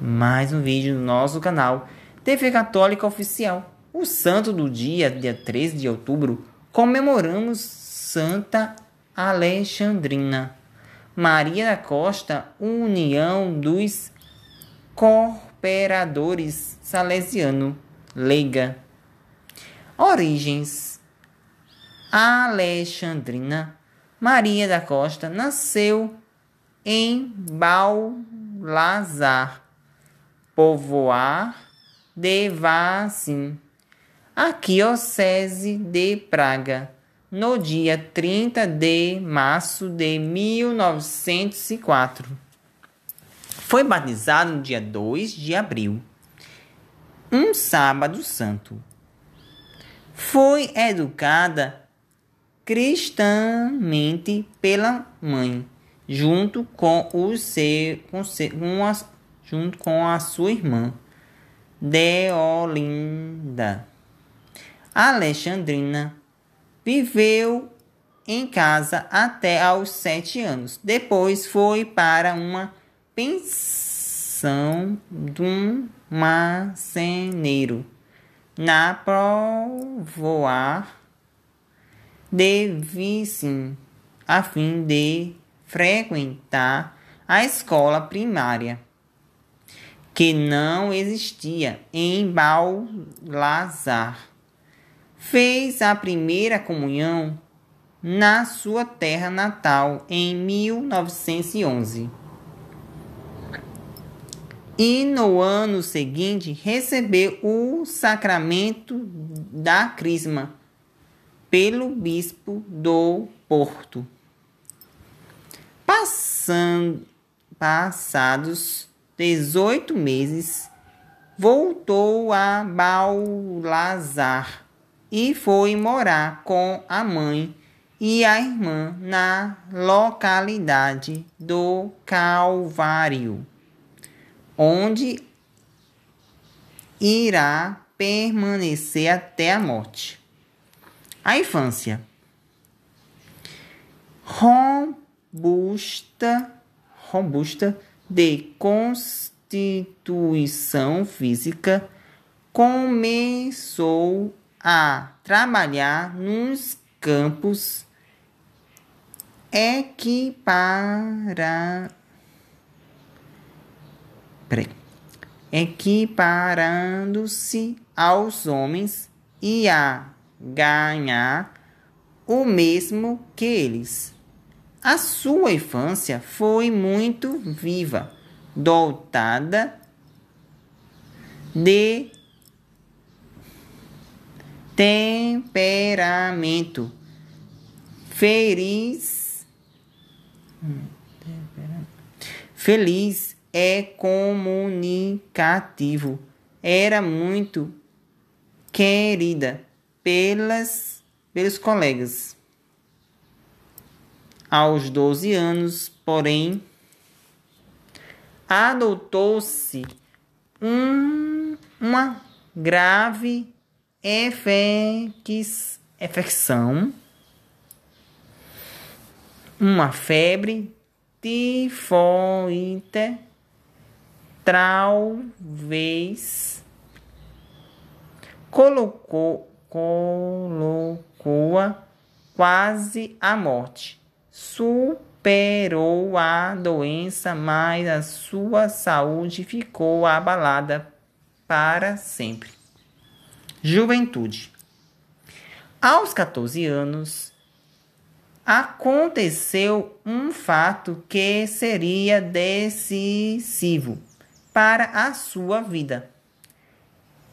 mais um vídeo no nosso canal TV Católica Oficial. O santo do dia, dia 13 de outubro, comemoramos Santa Alexandrina. Maria da Costa, União dos Cooperadores Salesiano, Leiga. Origens Alexandrina Maria da Costa nasceu em Balazar, povoar de a arquidiocese de Praga, no dia 30 de março de 1904. Foi batizado no dia 2 de abril, um sábado santo. Foi educada cristamente pela mãe, junto com, o seu, com, seu, com, a, junto com a sua irmã Deolinda. Alexandrina viveu em casa até aos sete anos. Depois foi para uma pensão de um marceneiro na Provoar de Vicin, a fim de frequentar a escola primária que não existia em Balazar. Fez a primeira comunhão na sua terra natal em 1911. E no ano seguinte recebeu o sacramento da Crisma pelo bispo do Porto. Passando, passados 18 meses, voltou a Baulazar e foi morar com a mãe e a irmã na localidade do Calvário, onde irá permanecer até a morte. A infância. Robusta, robusta de constituição física, começou a trabalhar nos campos equipara... equiparando-se aos homens e a ganhar o mesmo que eles. A sua infância foi muito viva, dotada de temperamento feliz. Feliz é comunicativo. Era muito querida pelas pelos colegas aos 12 anos, porém, adotou-se um, uma grave infecção, uma febre tifoide, talvez colocou colocou-a quase à morte superou a doença, mas a sua saúde ficou abalada para sempre. Juventude. Aos 14 anos, aconteceu um fato que seria decisivo para a sua vida.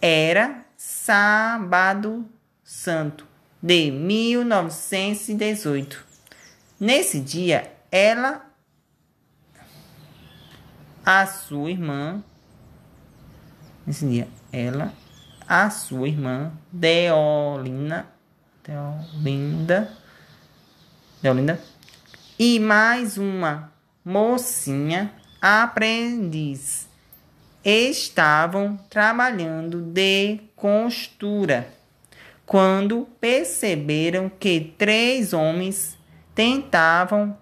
Era sábado santo de 1918. Nesse dia, ela, a sua irmã, nesse dia, ela, a sua irmã, Deolina, Deolinda, Deolinda, e mais uma mocinha, aprendiz, estavam trabalhando de costura quando perceberam que três homens tentavam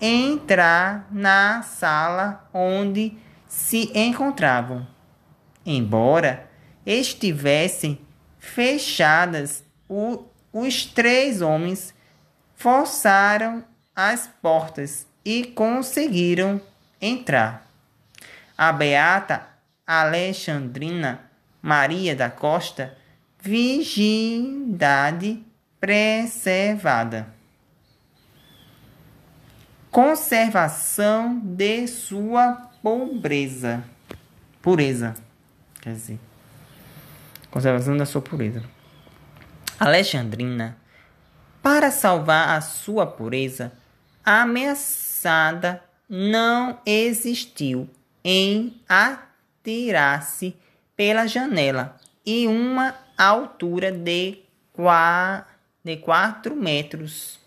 entrar na sala onde se encontravam, embora estivessem fechadas, o, os três homens forçaram as portas e conseguiram entrar. A beata Alexandrina Maria da Costa, virgindade preservada conservação de sua pobreza. Pureza, quer dizer, conservação da sua pureza. Alexandrina, para salvar a sua pureza, ameaçada não existiu em atirar-se pela janela e uma altura de, qua de quatro metros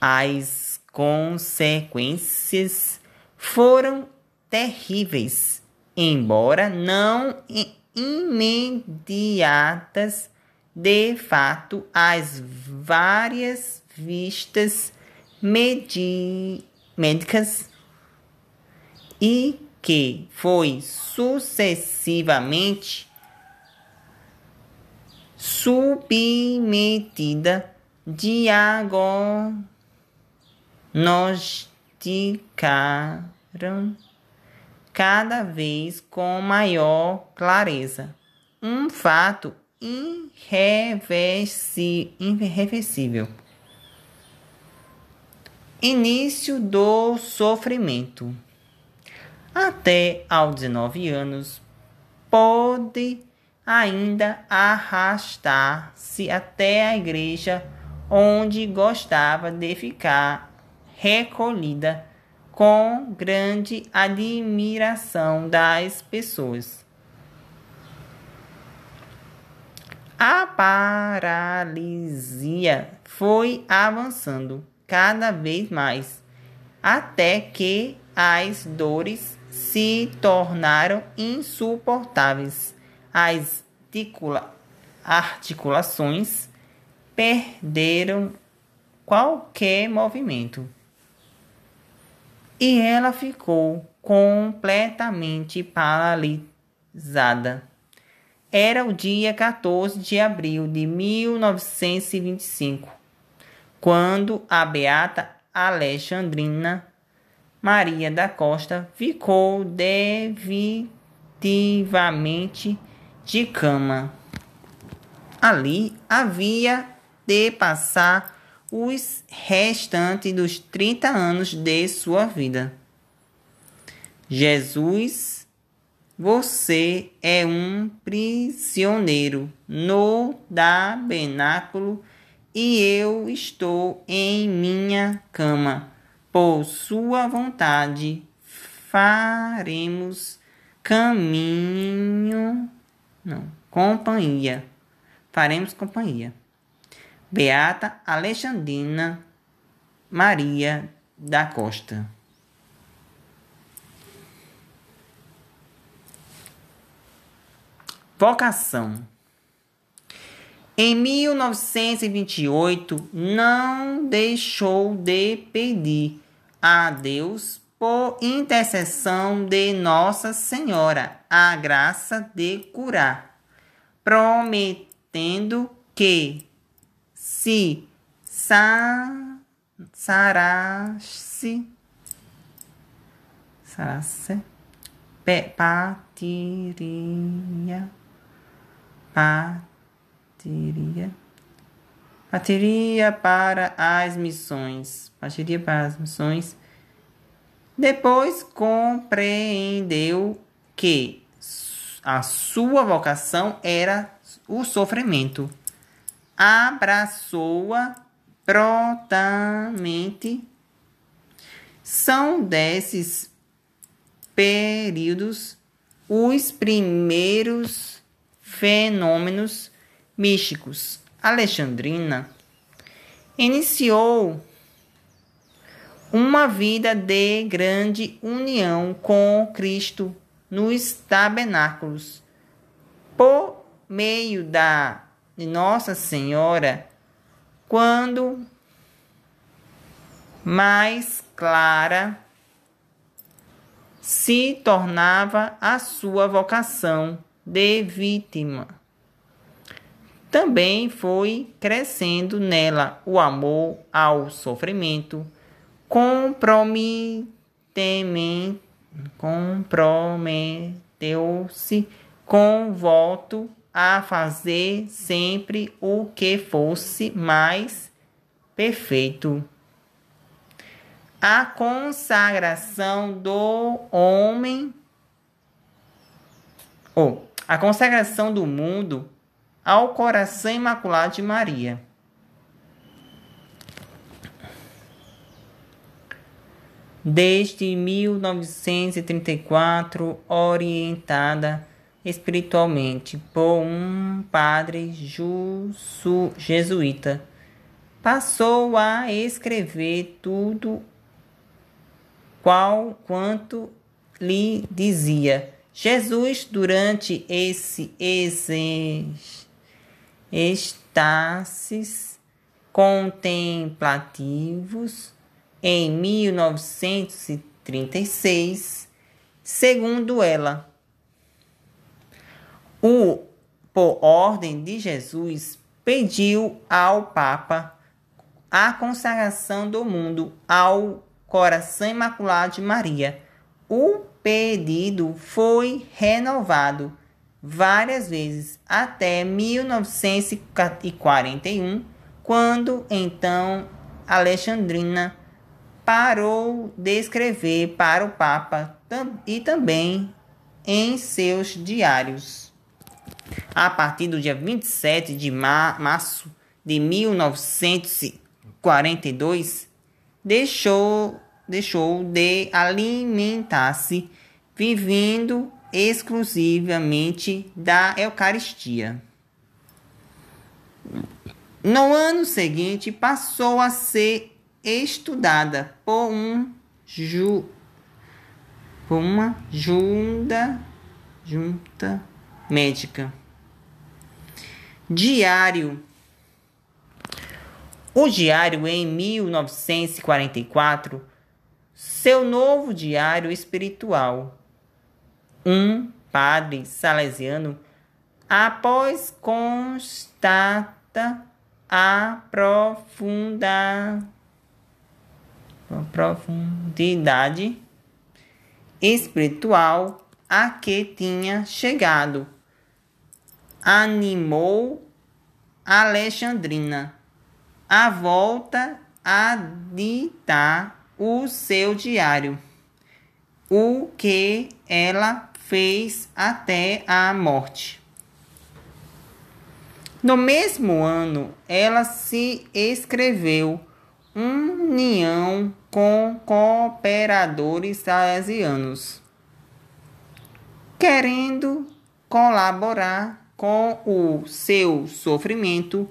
as consequências foram terríveis, embora não imediatas. De fato, as várias vistas médicas e que foi sucessivamente submetida diagonalmente notificaram cada vez com maior clareza um fato irreversível. Início do sofrimento. Até aos 19 anos, pode ainda arrastar-se até a igreja onde gostava de ficar recolhida com grande admiração das pessoas. A paralisia foi avançando cada vez mais, até que as dores se tornaram insuportáveis. As articulações perderam qualquer movimento e ela ficou completamente paralisada. Era o dia 14 de abril de 1925, quando a beata Alexandrina Maria da Costa ficou definitivamente de cama. Ali havia de passar os restantes dos 30 anos de sua vida. Jesus, você é um prisioneiro no tabernáculo e eu estou em minha cama. Por sua vontade, faremos caminho, não, companhia. Faremos companhia. Beata Alexandrina Maria da Costa. Vocação. Em 1928, não deixou de pedir a Deus, por intercessão de Nossa Senhora, a graça de curar, prometendo que se, sa, sarasse, sarasse, pe, patiria, patiria, patiria para as missões, patiria para as missões. Depois compreendeu que a sua vocação era o sofrimento abraçou-a prontamente. São desses períodos os primeiros fenômenos místicos. Alexandrina iniciou uma vida de grande união com Cristo nos tabernáculos, por meio da de Nossa Senhora quando mais clara se tornava a sua vocação de vítima. Também foi crescendo nela o amor ao sofrimento, comprometeu-se com voto a fazer sempre o que fosse mais perfeito. A consagração do homem ou a consagração do mundo ao coração imaculado de Maria. Desde 1934, orientada espiritualmente por um padre jusu, jesuíta. Passou a escrever tudo qual quanto lhe dizia. Jesus, durante esse estases contemplativos em 1936, segundo ela, por, por ordem de Jesus, pediu ao Papa a consagração do mundo ao coração imaculado de Maria. O pedido foi renovado várias vezes até 1941, quando então Alexandrina parou de escrever para o Papa e também em seus diários a partir do dia 27 de março de 1942, deixou, deixou de alimentar-se vivendo exclusivamente da Eucaristia. No ano seguinte, passou a ser estudada por um ju, por uma junta, junta médica. Diário. O diário em 1944, seu novo diário espiritual. Um padre salesiano, após constata a profunda profundidade espiritual a que tinha chegado animou Alexandrina a volta a ditar o seu diário, o que ela fez até a morte. No mesmo ano, ela se escreveu união com cooperadores salesianos, querendo colaborar com o seu sofrimento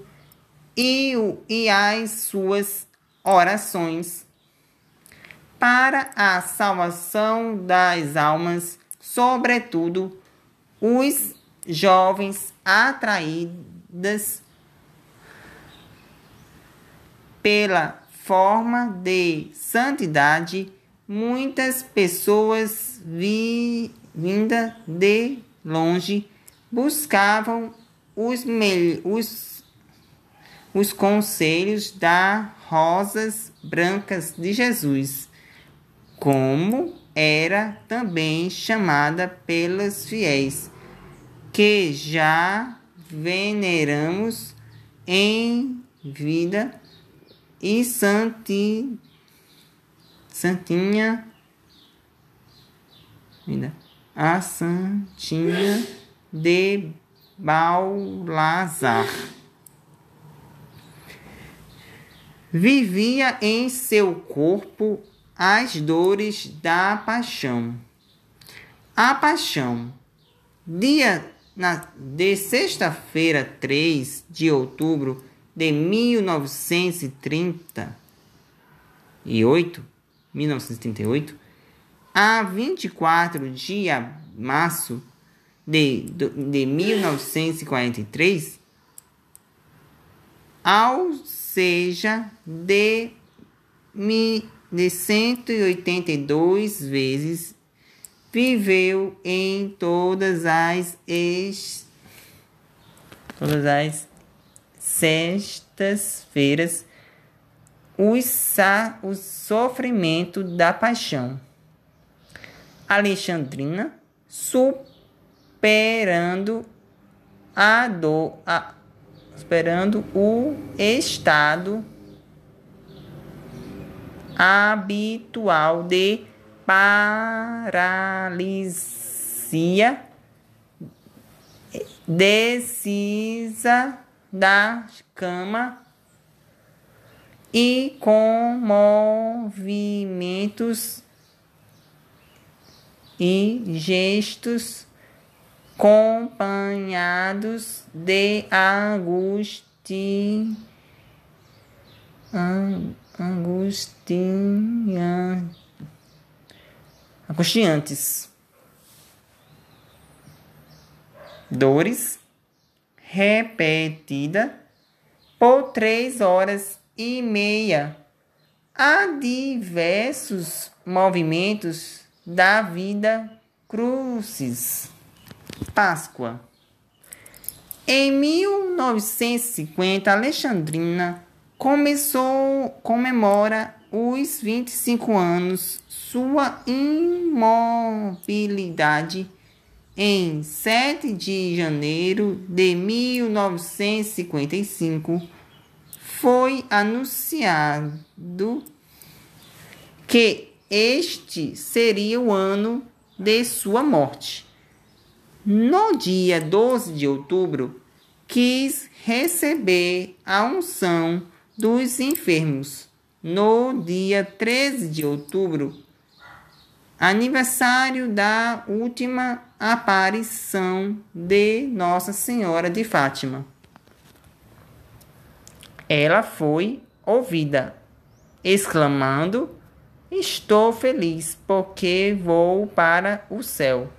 e, o, e as suas orações para a salvação das almas, sobretudo os jovens atraídas pela forma de santidade, muitas pessoas vi, vinda de longe buscavam os, os, os conselhos das rosas brancas de Jesus, como era também chamada pelas fiéis, que já veneramos em vida e santi, santinha a santinha de Balazar. Vivia em seu corpo as dores da paixão. A paixão. Dia na, de sexta-feira, 3 de outubro de 1938, 1938 a 24 de março de, de 1943, ao seja de, de 182 vezes, viveu em todas as, est... todas as sextas-feiras o sofrimento da paixão. Alexandrina sup, esperando a dor, a, esperando o estado habitual de paralisia decisa da cama e com movimentos e gestos acompanhados de angusti, angustian, angustiantes dores repetida por três horas e meia a diversos movimentos da vida cruzes. Páscoa. Em 1950, Alexandrina começou, comemora os 25 anos sua imobilidade em 7 de janeiro de 1955 foi anunciado que este seria o ano de sua morte no dia 12 de outubro, quis receber a unção dos enfermos. No dia 13 de outubro, aniversário da última aparição de Nossa Senhora de Fátima. Ela foi ouvida, exclamando: Estou feliz porque vou para o céu.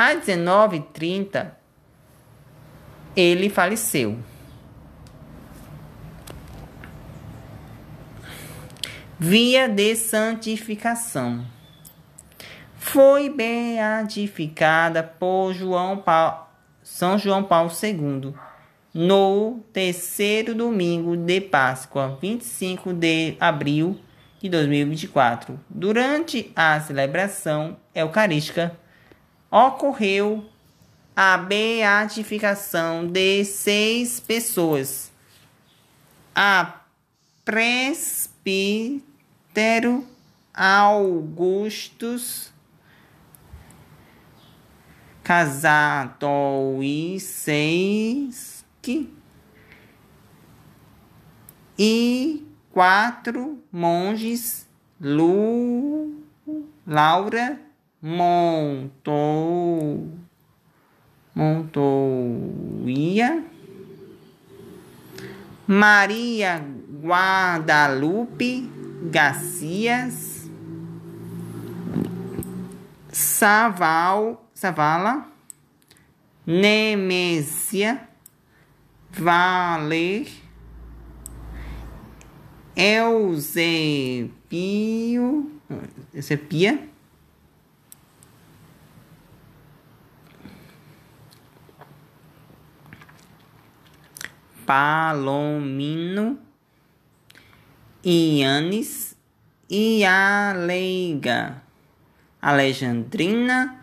Às 19h30, ele faleceu. Via de santificação. Foi beatificada por João Paulo, São João Paulo II no terceiro domingo de Páscoa, 25 de abril de 2024, durante a celebração eucarística ocorreu a beatificação de seis pessoas. A presbítero Augustus Kazatoisenski e quatro monges Lu, Laura montou, montou, ia. Maria Guadalupe Garcias Saval, Savala Nemesia Valer Eusebio Eusebia Palomino, Ianes e Aleiga, Alexandrina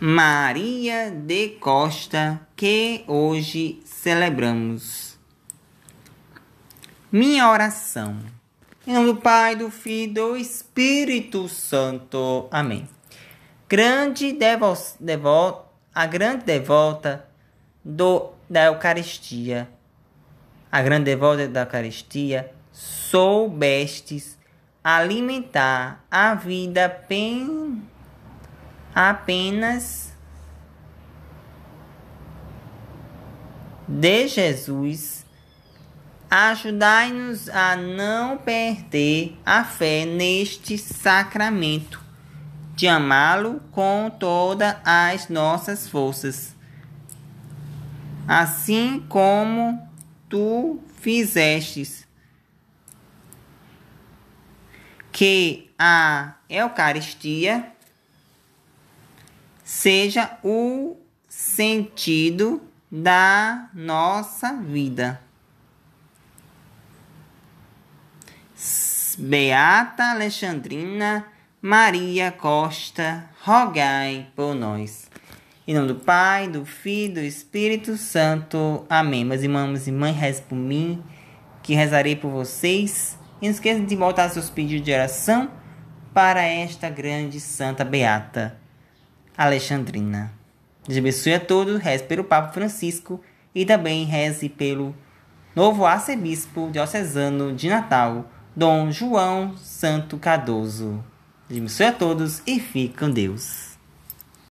Maria de Costa, que hoje celebramos. Minha oração. Em nome do Pai, do Filho e do Espírito Santo. Amém. Grande devo, devo, a grande devota do da Eucaristia, a grande volta da Eucaristia, soubestes alimentar a vida pen... apenas de Jesus, ajudai-nos a não perder a fé neste sacramento, de amá-lo com todas as nossas forças assim como tu fizestes. Que a Eucaristia seja o sentido da nossa vida. Beata Alexandrina Maria Costa, rogai por nós. Em nome do Pai, do Filho, e do Espírito Santo. Amém. Meus irmãos e mães, reze por mim, que rezarei por vocês. E não esqueça de voltar seus pedidos de oração para esta grande santa beata, Alexandrina. Deus abençoe a todos, reze pelo Papa Francisco e também reze pelo novo arcebispo diocesano de Natal, Dom João Santo Cardoso. Deus abençoe a todos e fique com Deus.